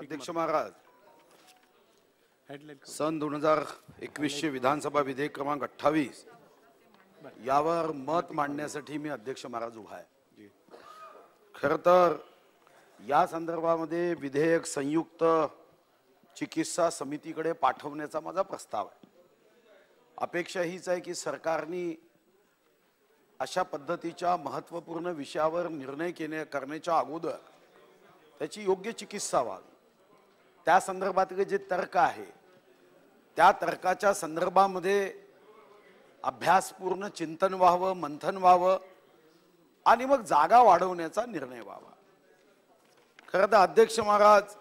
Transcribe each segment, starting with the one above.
अध्यक्ष महाराज सन दोन हजार एकवीसशे विधानसभा विधेयक क्रमांक अठ्ठावीस यावर मत मांडण्यासाठी मी अध्यक्ष महाराज उभा आहे खर तर या संदर्भामध्ये विधेयक संयुक्त चिकित्सा समितीकडे पाठवण्याचा माझा प्रस्ताव आहे अपेक्षा हीच आहे की सरकारनी अशा पद्धतीच्या महत्त्वपूर्ण विषयावर निर्णय केल्या करण्याच्या अगोदर त्याची योग्य चिकित्सा व्हावी त्या संदर्भातले जे तर्क आहे त्या तर्काच्या संदर्भामध्ये अभ्यासपूर्ण चिंतन व्हावं मंथन व्हावं आणि मग जागा वाढवण्याचा निर्णय व्हावा खरं तर अध्यक्ष महाराज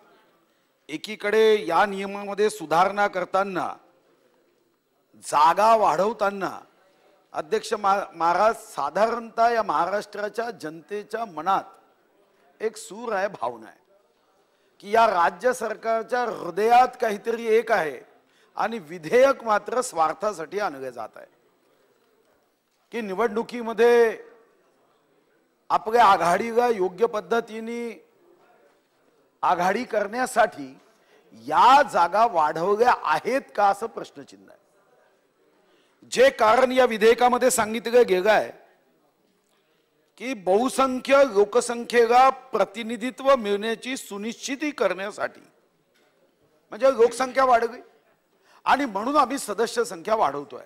एकीकडे या नियमामध्ये सुधारणा करताना जागा वाढवताना अध्यक्ष महाराज साधारणतः या महाराष्ट्राच्या जनतेच्या मनात एक सूर आहे भावना आहे की या राज्य सरकारच्या हृदयात काहीतरी एक आहे आणि विधेयक मात्र स्वार्थासाठी आणले जात आहे की निवडणुकीमध्ये आपल्या आघाडीला योग्य पद्धतीने आघाडी करण्यासाठी या जागा वाढवल्या आहेत का असं प्रश्नचिन्ह आहे जे कारण या विधेयकामध्ये सांगितलं गेलं आहे की बहुसंख्य लोकसंख्येला प्रतिनिधित्व मिळण्याची सुनिश्चिती करण्यासाठी म्हणजे लोकसंख्या वाढवी आणि म्हणून आम्ही सदस्य संख्या वाढवतोय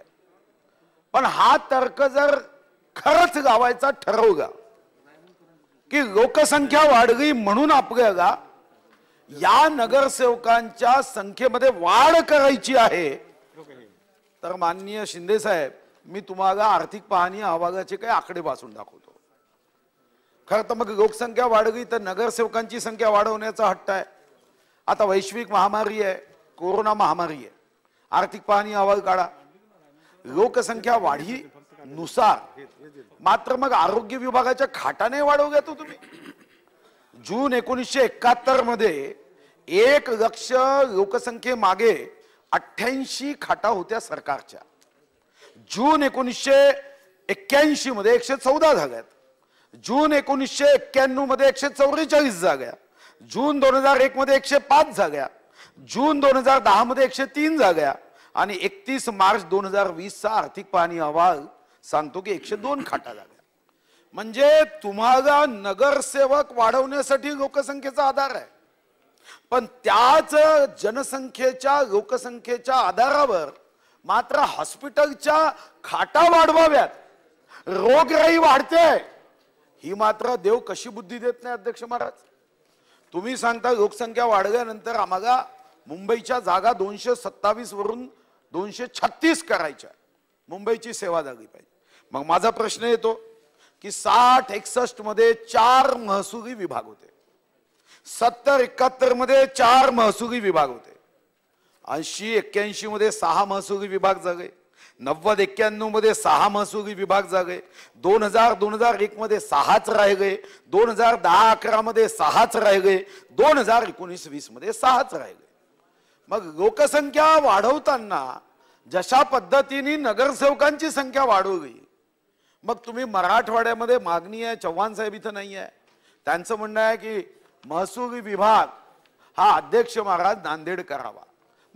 पण हा तर्क जर खरंच गावायचा ठरवला की लोकसंख्या वाढली म्हणून आपल्याला या नगरसेवकांच्या संख्येमध्ये वाढ करायची आहे तर माननीय शिंदे साहेब मी तुम्हाला आर्थिक पाहणी अहवालाचे काही आकडे वाचून दाखवतो खरं तर मग लोकसंख्या वाढली तर नगरसेवकांची संख्या वाढवण्याचा हट्ट आहे आता वैश्विक महामारी आहे कोरोना महामारी आहे आर्थिक पाहणी अहवाल काढा लोकसंख्या वाढी नुसार मात्र मग आरोग्य विभागाच्या खाटाने वाढवल्या तो तुम्ही जून एकोणीसशे एकाहत्तर मध्ये एक लक्ष मागे अठ्ठ्याऐंशी खाटा होत्या सरकारच्या जून एकोणीसशे एक्क्याऐंशी मध्ये एकशे चौदा झाल्यात जून एकोणीसशे एक्क्याण्णव मध्ये एकशे चौवेचाळीस जाग्या जून दोन हजार एक मध्ये एकशे पाच जाग्या जून दोन हजार दहा मध्ये एकशे तीन जाग्या आणि एकतीस मार्च दोन हजार वीसचा आर्थिक पाहणी अहवाल सांगतो की एकशे दोन खाटा जागा म्हणजे तुम्हाला नगरसेवक वाढवण्यासाठी लोकसंख्येचा आधार आहे पण त्याच जनसंख्येच्या लोकसंख्येच्या आधारावर मात्र हॉस्पिटलच्या खाटा वाढवाव्यात रोगराई वाढते ही मात्र देव कशी बुद्धी देत नाही अध्यक्ष महाराज तुम्ही सांगता लोकसंख्या वाढल्यानंतर आम्हाला मुंबईच्या जागा दोनशे सत्तावीस वरून दोनशे छत्तीस करायच्या मुंबईची सेवा झाली पाहिजे मग माझा प्रश्न येतो की साठ एकसष्ट मध्ये चार महसुली विभाग होते सत्तर एकाहत्तर मध्ये चार महसुली विभाग होते ऐंशी एक्क्याऐंशी मध्ये सहा महसुली विभाग जागे नव्वद मध्ये सहा महसुली विभाग जागे दोन हजार दोन हजार मध्ये सहाच राहिले दोन हजार दहा अकरामध्ये सहाच राहिले दोन हजार एकोणीस मध्ये सहाच राहिले मग लोकसंख्या वाढवताना जशा पद्धतीने नगरसेवकांची संख्या वाढवली मग तुम्ही मराठवाड्यामध्ये मागणी आहे चव्हाण साहेब इथं नाही आहे त्यांचं म्हणणं आहे की महसुली विभाग हा अध्यक्ष महाराज नांदेड करावा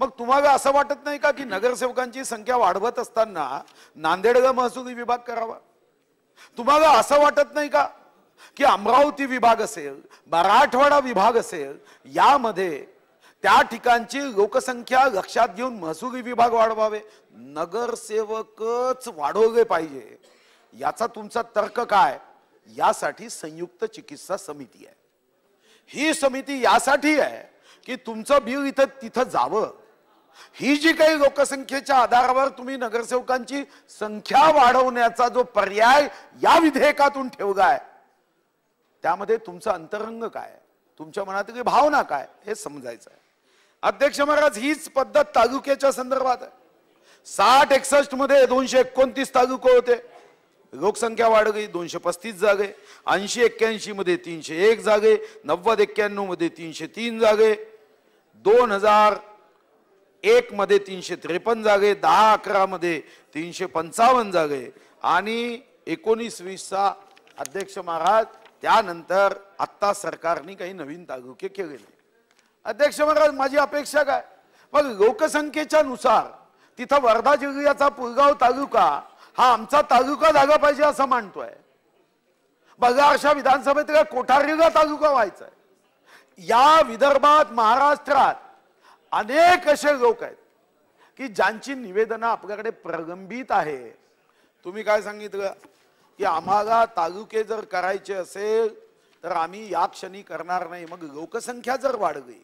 मग तुम्हाला असं वाटत नाही का की नगरसेवकांची संख्या वाढवत असताना नांदेडगा महसुली विभाग करावा तुम्हाला असं वाटत नाही का की अमरावती विभाग असेल मराठवाडा विभाग असेल यामध्ये त्या ठिकाणची लोकसंख्या लक्षात घेऊन महसुली विभाग वाढवावे नगरसेवकच वाढवले पाहिजे याचा तुमचा तर्क काय यासाठी संयुक्त चिकित्सा समिती आहे ही समिती यासाठी आहे की तुमचं बिल इथं तिथं जावं ही जी काही लोकसंख्येच्या आधारावर तुम्ही नगरसेवकांची संख्या वाढवण्याचा जो पर्याय या विधेयकातून ठेवलाय त्यामध्ये तुमचं अंतरंग काय तुमच्या मनातली भावना काय हे समजायचं आहे अध्यक्ष महाराज हीच पद्धत तालुक्याच्या संदर्भात आहे साठ एकसष्ट मध्ये दोनशे एकोणतीस तालुके होते लोकसंख्या वाढली दोनशे पस्तीस जागे ऐंशी एक्क्याऐंशी मध्ये तीनशे एक जागे नव्वद एक्क्याण्णव मध्ये तीनशे तीन जागे दोन हजार एक मध्ये तीनशे त्रेपन्न जागे दहा अकरामध्ये तीनशे पंचावन्न जागे आणि एकोणीस वीसचा अध्यक्ष महाराज त्यानंतर आत्ता सरकारने काही नवीन तालुके केलेले अध्यक्ष महाराज माझी अपेक्षा काय मग लोकसंख्येच्या नुसार तिथं वर्धा जिल्ह्याचा पुलगाव तालुका हा आमचा तालुका जागा पाहिजे असं मानतोय बघा अशा विधानसभेत कोठारीला तालुका व्हायचा या विदर्भात महाराष्ट्रात अनेक असे लोक आहेत की ज्यांची निवेदनं आपल्याकडे प्रलंबित आहे तुम्ही काय सांगितलं की आम्हाला तालुके जर करायचे असेल तर आम्ही या क्षणी करणार नाही मग लोकसंख्या जर वाढली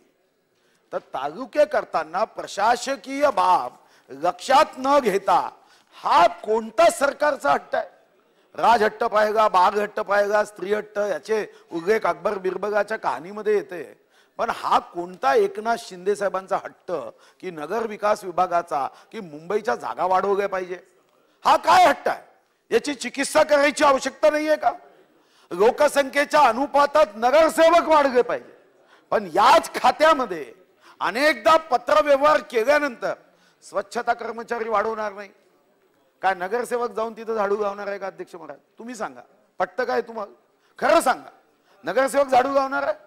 तर तालुके करताना प्रशासकीय बाब लक्षात न घेता हा कोणता सरकारचा हट्ट आहे राज हट्ट पाहिला बाग हट्ट पाहिला स्त्री हट्ट याचे उगेक अकबर बिरबगाच्या कहाणीमध्ये येते पण हा कोणता एकनाथ शिंदे साहेबांचा हट्ट की नगर विकास विभागाचा की मुंबईच्या जागा वाढवल्या पाहिजे हा काय हट्ट आहे याची चिकित्सा करायची आवश्यकता नाहीये का लोकसंख्येच्या अनुपातात नगरसेवक वाढले पाहिजे पण याच खात्यामध्ये अनेकदा पत्रव्यवहार केल्यानंतर स्वच्छता कर्मचारी वाढवणार नाही काय नगरसेवक जाऊन तिथं झाडू गावणार आहे का अध्यक्ष महाराज तुम्ही सांगा पट्ट काय तुम्हाला खरं सांगा नगरसेवक झाडू गावणार आहे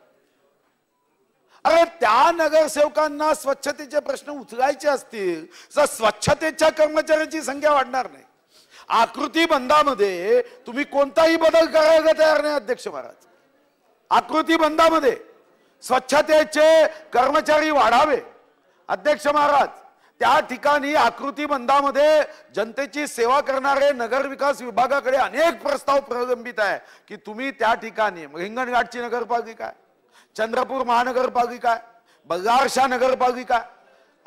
अरे त्या नगरसेवकांना स्वच्छतेचे प्रश्न उचलायचे असतील तर स्वच्छतेच्या कर्मचाऱ्यांची संख्या वाढणार नाही आकृती बंदामध्ये तुम्ही कोणताही बदल करायला तयार नाही अध्यक्ष महाराज आकृती बंदामध्ये स्वच्छतेचे कर्मचारी वाढावे अध्यक्ष महाराज त्या ठिकाणी आकृती बंदामध्ये जनतेची सेवा करणारे नगरविकास विभागाकडे अनेक प्रस्ताव प्रलंबित आहे की तुम्ही त्या ठिकाणी हिंगणघाटची नगरपालिका आहे चंद्रपूर महानगरपालिका बगारशा नगरपालिका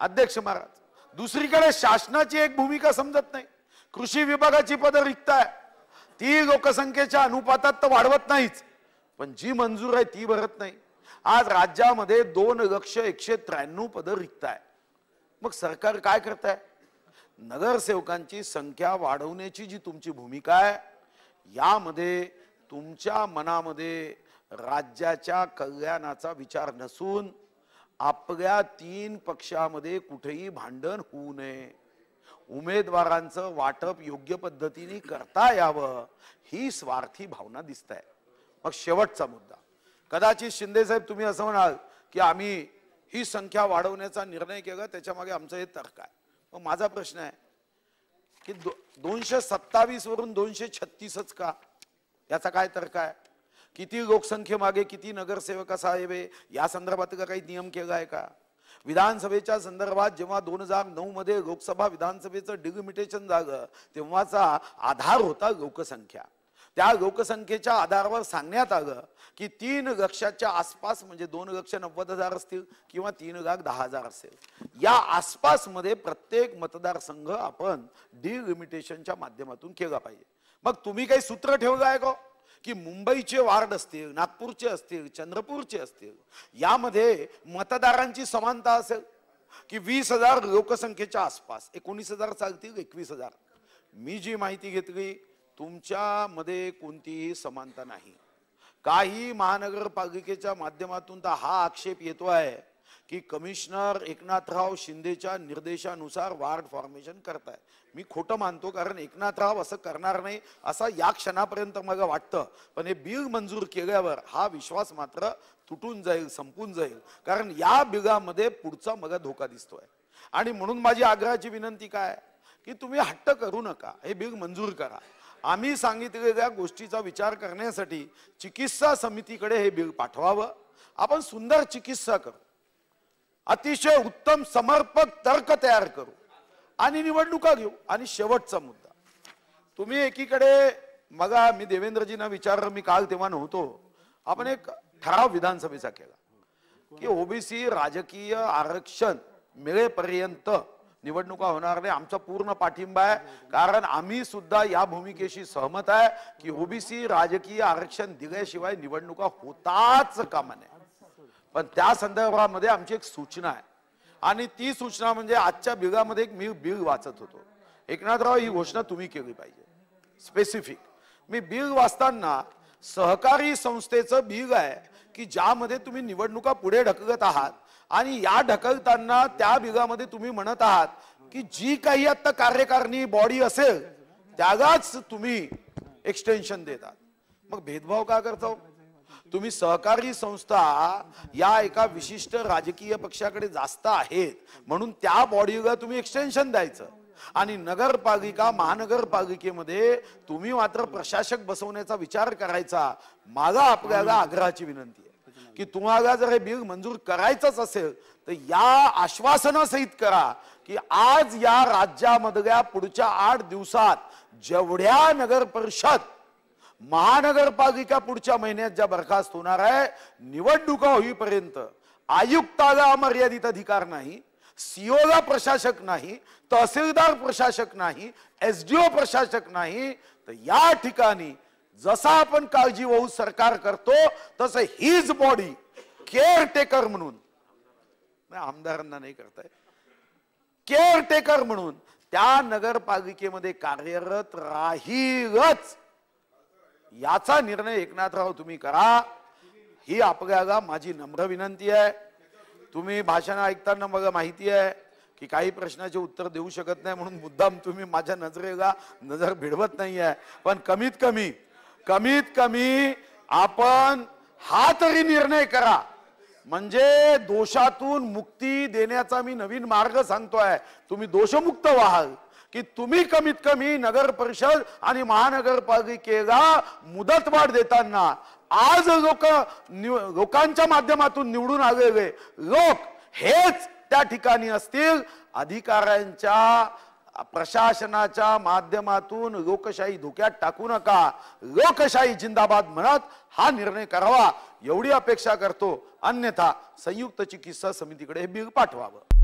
अध्यक्ष महाराज दुसरीकडे शासनाची एक भूमिका समजत नाही कृषी विभागाची पदं रिक्त आहे ती लोकसंख्येच्या अनुपातात तर वाढवत नाहीच पण जी मंजूर आहे ती भरत नाही आज राज्यामध्ये दोन लक्ष एकशे त्र्याण्णव पदं रिक्त आहे मग सरकार काय करत आहे नगरसेवकांची संख्या वाढवण्याची जी तुमची भूमिका आहे यामध्ये तुमच्या मनामध्ये राज्याच्या कल्याणाचा विचार नसून आपल्या तीन पक्षामध्ये कुठेही भांडण होऊ नये उमेदवारांचं वाटप योग्य पद्धतीने करता यावं ही स्वार्थी भावना दिसत आहे मग शेवटचा मुद्दा कदाचित शिंदेसाहेब तुम्ही असं म्हणाल की आम्ही ही संख्या वाढवण्याचा निर्णय केला त्याच्यामागे आमचं हे तर्क आहे मग माझा प्रश्न आहे की दो दोनशे सत्तावीसवरून दोनशे छत्तीसच का याचा काय तर्क आहे किती मागे किती नगरसेवक असावे या संदर्भात काही नियम केला आहे का विधानसभेच्या संदर्भात जेव्हा दोन हजार नऊ मध्ये लोकसभा विधानसभेचं डिलिमिटेशन झालं तेव्हाचा आधार होता लोकसंख्या त्या लोकसंख्येच्या आधारावर सांगण्यात आलं की तीन लक्षाच्या आसपास म्हणजे दोन लक्ष नव्वद हजार असतील किंवा तीन लाख दहा हजार असेल या आसपासमध्ये प्रत्येक मतदारसंघ आपण डिलिमिटेशनच्या माध्यमातून केला पाहिजे मग तुम्ही काही सूत्र ठेवलं आहे का की मुंबईचे वार्ड असतील नागपूरचे असतील चंद्रपूरचे असतील यामध्ये मतदारांची समानता असेल की वीस हजार लोकसंख्येच्या आसपास एकोणीस हजार चालतील एकवीस हजार मी जी माहिती घेतली तुमच्यामध्ये कोणतीही समानता नाही काही महानगरपालिकेच्या माध्यमातून तर हा आक्षेप येतो आहे की कमिशनर एकनाथराव शिंदेच्या निर्देशानुसार वार्ड फॉर्मेशन करताय मी खोटं मानतो कारण एकनाथराव असं करणार नाही असा या क्षणापर्यंत मग वाटतं पण हे बिल मंजूर केल्यावर हा विश्वास मात्र तुटून जाईल संपून जाईल कारण या बिगामध्ये पुढचा मग धोका दिसतोय आणि म्हणून माझी आग्रहाची विनंती काय की तुम्ही हट्ट करू नका हे बिल मंजूर करा आम्ही सांगितलेल्या गोष्टीचा विचार करण्यासाठी चिकित्सा समितीकडे हे बिल पाठवावं आपण सुंदर चिकित्सा करू अतिशय उत्तम समर्पक तर्क तयार करू आणि निवडणुका घेऊ आणि शेवटचा मुद्दा तुम्ही एकीकडे मगा मी देवेंद्रजींना विचार मी काल तेव्हा नव्हतो आपण एक ठराव विधानसभेचा केला की ओबीसी राजकीय आरक्षण मिळेपर्यंत निवडणुका होणार नाही आमचा पूर्ण पाठिंबा आहे कारण आम्ही सुद्धा या भूमिकेशी सहमत आहे की ओबीसी राजकीय आरक्षण दिल्याशिवाय निवडणुका होताच कामा नये पण त्या संदर्भामध्ये आमची एक सूचना आहे आणि ती सूचना म्हणजे आजच्या बिगामध्ये एक मी बिल वाचत होतो एकनाथराव ही घोषणा तुम्ही केली पाहिजे स्पेसिफिक मी बिल वाचताना सहकारी संस्थेचं बिग आहे की ज्यामध्ये तुम्ही निवडणुका पुढे ढकलत आहात आणि या ढकलताना त्या बिगामध्ये तुम्ही म्हणत आहात की जी काही आता कार्यकारिणी बॉडी असेल त्यागाच तुम्ही एक्सटेन्शन देतात मग भेदभाव का करतो हो? तुम्ही सहकारी संस्था या एका विशिष्ट राजकीय पक्षाकडे जास्त आहेत म्हणून त्या बॉडीला तुम्ही एक्सटेन्शन द्यायचं आणि नगरपालिका महानगरपालिकेमध्ये तुम्ही मात्र प्रशासक बसवण्याचा विचार करायचा माझा आपल्याला आग्रहाची विनंती आहे की तुम्हाला जर हे बिल मंजूर करायचंच असेल तर या आश्वासनासहित करा की आज या राज्यामधल्या पुढच्या आठ दिवसात जेवढ्या नगर परिषद महानगरपालिका पुढच्या महिन्यात ज्या बरखास्त होणार आहे निवडणुका होईपर्यंत आयुक्ताला मर्यादित अधिकार नाही सीओला प्रशासक नाही तहसीलदार प्रशासक नाही एसडीओ प्रशासक नाही तर या ठिकाणी जसा आपण काळजी वाहू सरकार करतो तसं हीज बॉडी केअरटेकर म्हणून आमदारांना नाही करताय केअरटेकर म्हणून त्या नगरपालिकेमध्ये कार्यरत राहीलच याचा निर्णय एकनाथराव तुम्ही करा ही आपल्याला माझी नम्र विनंती आहे तुम्ही भाषण ऐकताना मला माहिती आहे की काही प्रश्नाचे उत्तर देऊ शकत नाही म्हणून मुद्दाम तुम्ही माझ्या नजरेला नजर भिडवत नाही आहे पण कमीत कमी कमीत कमी आपण हा तरी निर्णय करा म्हणजे दोषातून मुक्ती देण्याचा मी नवीन मार्ग सांगतोय तुम्ही दोषमुक्त व्हाल की तुम्ही कमीत कमी नगर परिषद आणि महानगरपालिकेला मुदतवाढ देताना आज लोक लोकांच्या माध्यमातून निवडून आलेले लोक हेच त्या ठिकाणी असतील अधिकाऱ्यांच्या प्रशासनाच्या माध्यमातून लोकशाही धोक्यात टाकू नका लोकशाही जिंदाबाद म्हणत हा निर्णय करावा एवढी अपेक्षा करतो अन्यथा संयुक्त चिकित्सा समितीकडे हे बिल पाठवावं